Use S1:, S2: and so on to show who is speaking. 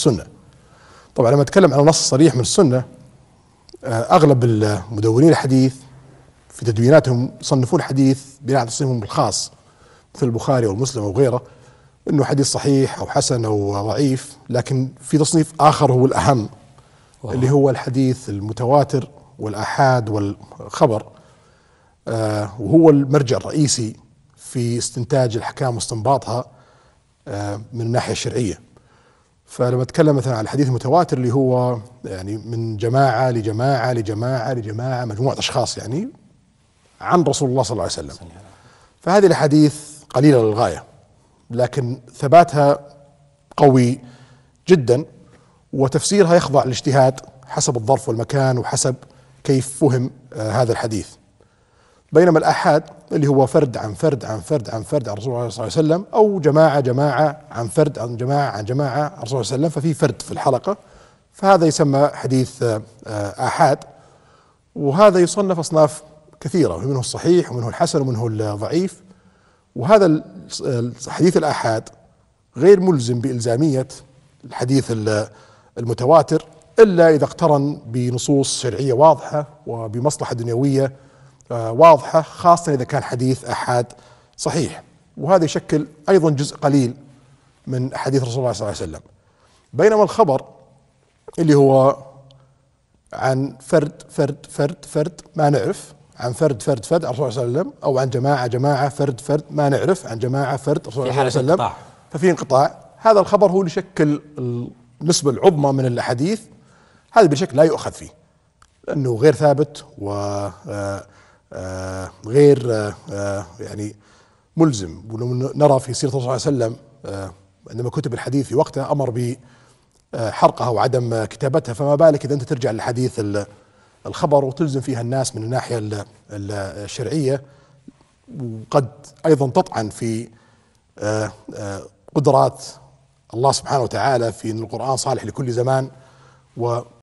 S1: السنة طبعا لما اتكلم عن نص صريح من السنة آه، أغلب المدونين الحديث في تدويناتهم يصنفون الحديث بناء على تصنيفهم الخاص مثل البخاري والمسلم وغيره انه حديث صحيح او حسن او ضعيف لكن في تصنيف اخر هو الاهم أوه. اللي هو الحديث المتواتر والاحاد والخبر آه وهو المرجع الرئيسي في استنتاج الاحكام واستنباطها آه من الناحيه الشرعيه فلما اتكلم مثلا عن الحديث المتواتر اللي هو يعني من جماعه لجماعه لجماعه لجماعه مجموعه اشخاص يعني عن رسول الله صلى الله عليه وسلم فهذه الاحاديث قليله للغايه لكن ثباتها قوي جدا وتفسيرها يخضع للاجتهاد حسب الظرف والمكان وحسب كيف فهم آه، هذا الحديث بينما الأحاد اللي هو فرد عن فرد عن فرد عن فرد عن الرسول صلى الله عليه وسلم أو جماعة جماعة عن فرد عن جماعة عن جماعة عن الرسول صلى الله عليه وسلم ففي فرد في الحلقة فهذا يسمى حديث آه، آحاد وهذا يصنف أصناف كثيرة منه الصحيح ومنه الحسن ومنه الضعيف وهذا حديث الآحاد غير ملزم بإلزامية الحديث المتواتر إلا إذا اقترن بنصوص شرعية واضحة وبمصلحة دنيوية آه، واضحة خاصة إذا كان حديث أحد صحيح وهذا يشكل أيضا جزء قليل من حديث رسول الله صلى الله عليه وسلم بينما الخبر اللي هو عن فرد فرد فرد فرد ما نعرف عن فرد فرد فرد عن الرسول صلى الله عليه وسلم او عن جماعه جماعه فرد فرد ما نعرف عن جماعه فرد الرسول صلى الله عليه وسلم ففي انقطاع هذا الخبر هو اللي يشكل النسبه العظمى من الاحاديث هذا بشكل لا يؤخذ فيه لانه غير ثابت و آه آه، غير آه، آه، يعني ملزم ولو نرى في سيرة الرسول صلى الله عليه وسلم عندما كتب الحديث في وقته أمر بحرقها وعدم كتابتها فما بالك إذا أنت ترجع للحديث الخبر وتلزم فيها الناس من الناحية الشرعية وقد أيضا تطعن في قدرات الله سبحانه وتعالى في أن القرآن صالح لكل زمان و